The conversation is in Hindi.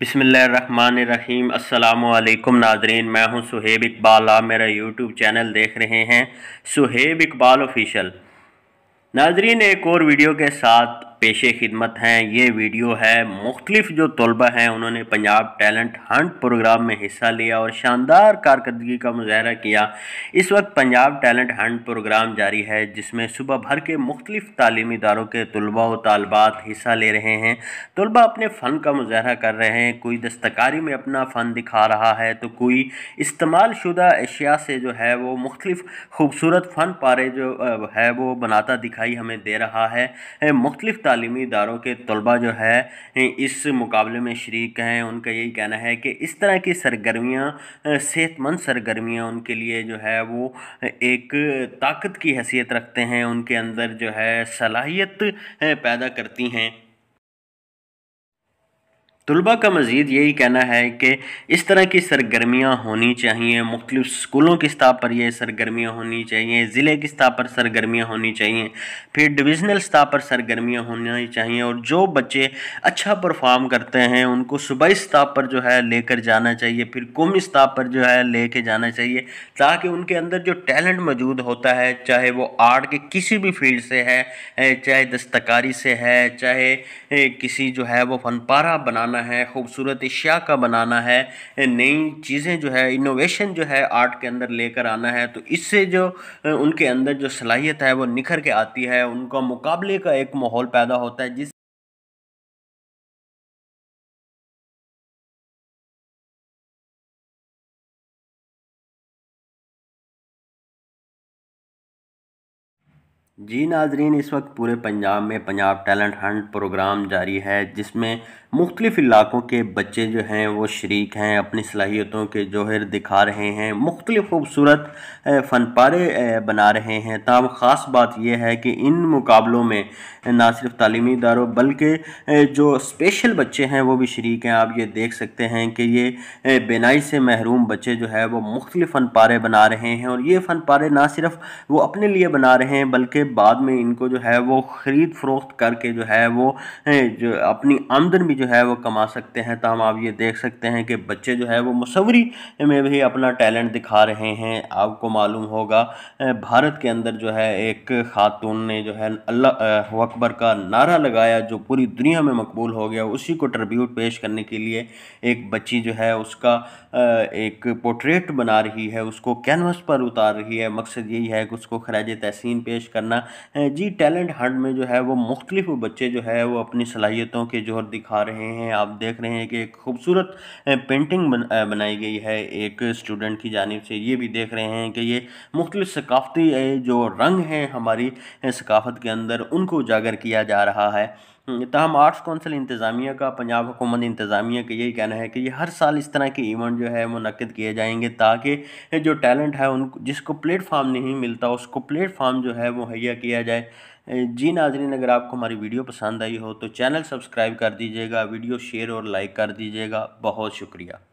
बिसमीम् अल्लाम नाजरीन मैं हूं सुहेब इकबाल आप मेरा यूट्यूब चैनल देख रहे हैं सुहेब इकबाल ऑफिशियल नाजरीन एक और वीडियो के साथ पेशे खिदमत हैं ये वीडियो है मुख्तलिफ जो तलबा हैं उन्होंने पंजाब टैलेंट हंट प्रोग्राम में हिस्सा लिया और शानदार कारकर्दगी का मुजाहरा किया इस वक्त पंजाब टैलेंट हंट प्रोग्राम जारी है जिसमें सुबह भर के मुख्तलिफ तलीमी इदारों के तलबा व तालबात हिस्सा ले रहे हैं तलबा अपने फ़न का मुजाहरा कर रहे हैं कोई दस्तकारी में अपना फ़न दिखा रहा है तो कोई इस्तेमाल शुदा अशिया से जो है वो मुख्तलिफ खूबसूरत फ़न पारे जो है वो बनाता दिखाई हमें दे रहा है मुख्तलिफ तलीमी इदारों के तलबा जो है इस मुकाबले में शर्क हैं उनका यही कहना है कि इस तरह की सरगर्मियाँ सेहतमंद सरगर्मियाँ उनके लिए जो है वो एक ताकत की हैसियत रखते हैं उनके अंदर जो है सलाहियत पैदा करती हैं तलबा का मज़ीद यही कहना है कि इस तरह की सरगर्मियाँ होनी चाहिए मुख्तु स्कूलों की सतह पर यह सरगर्मियाँ होनी चाहिए ज़िले की सतह पर सरगर्मियाँ होनी चाहिए फिर डिविज़नल सतह पर सरगर्मियाँ होनी चाहिए और जो बच्चे अच्छा परफॉर्म करते हैं उनको सुबह सतह पर जो है लेकर जाना चाहिए फिर कौमी सतह पर जो है ले कर जाना चाहिए ताकि उनके अंदर जो टैलेंट मौजूद होता है चाहे वो आर्ट के किसी भी फील्ड से है चाहे दस्तकारी से है चाहे किसी जो है वो फनपारा बनाना बनाना है खूबसूरत अशिया का बनाना है नई चीज़ें जो है इनोवेशन जो है आर्ट के अंदर लेकर आना है तो इससे जो उनके अंदर जो सलाहियत है वो निखर के आती है उनका मुकाबले का एक माहौल पैदा होता है जिस जी नाजरीन इस वक्त पूरे पंजाब में पंजाब टैलेंट हंट प्रोग्राम जारी है जिसमें मुख्तलिफ़ इलाक़ों के बच्चे जो हैं वो शरीक हैं अपनी सलाहियतों के जोहर दिखा रहे हैं मुख्तलिफ़ खूबसूरत फ़न पारे बना रहे हैं तमाम ख़ास बात यह है कि इन मुकाबलों में ना सिर्फ तली इदारों बल्कि जो स्पेशल बच्चे हैं वो भी शरीक हैं आप ये देख सकते हैं कि ये बेनाई से महरूम बच्चे जो है वो मुख्तलिफ़ फ़न पारे बना रहे हैं और ये फ़न पारे ना सिर्फ वो अपने लिए बना रहे हैं बल्कि बाद में इनको जो है वो ख़रीद फरोख्त करके जो है वो जो अपनी आमदन भी जो है वो कमा सकते हैं तमाम तो आप ये देख सकते हैं कि बच्चे जो है वो मसवरी में भी अपना टैलेंट दिखा रहे हैं आपको मालूम होगा भारत के अंदर जो है एक खातून ने जो है अल्लाह अकबर का नारा लगाया जो पूरी दुनिया में मकबूल हो गया उसी को ट्रिब्यूट पेश करने के लिए एक बच्ची जो है उसका एक पोर्ट्रेट बना रही है उसको कैनवस पर उतार रही है मकसद यही है कि उसको खराज तहसीन पेश करना करना जी टैलेंट हंट में जो है वो मुख्तलिफ बच्चे जो है वो अपनी सलाहियतों के जोहर दिखा रहे हैं आप देख रहे हैं कि एक खूबसूरत पेंटिंग बन, बनाई गई है एक स्टूडेंट की जानब से ये भी देख रहे हैं कि ये मुख्तलिफ सकाफती जो रंग हैं हमारी सकाफत के अंदर उनको उजागर किया जा रहा है हम्म, तहम आर्ट्स कौंसिल इंतज़ामिया का पंजाब हुकूमत इंतज़ामिया का यही कहना है कि ये हर साल इस तरह के इवेंट जो है मनक़द किए जाएंगे ताकि जो टैलेंट है उन जिसको प्लेटफार्म नहीं मिलता उसको प्लेटफार्म जो है मुहैया किया जाए जी नाजरीन अगर आपको हमारी वीडियो पसंद आई हो तो चैनल सब्सक्राइब कर दीजिएगा वीडियो शेयर और लाइक कर दीजिएगा बहुत शुक्रिया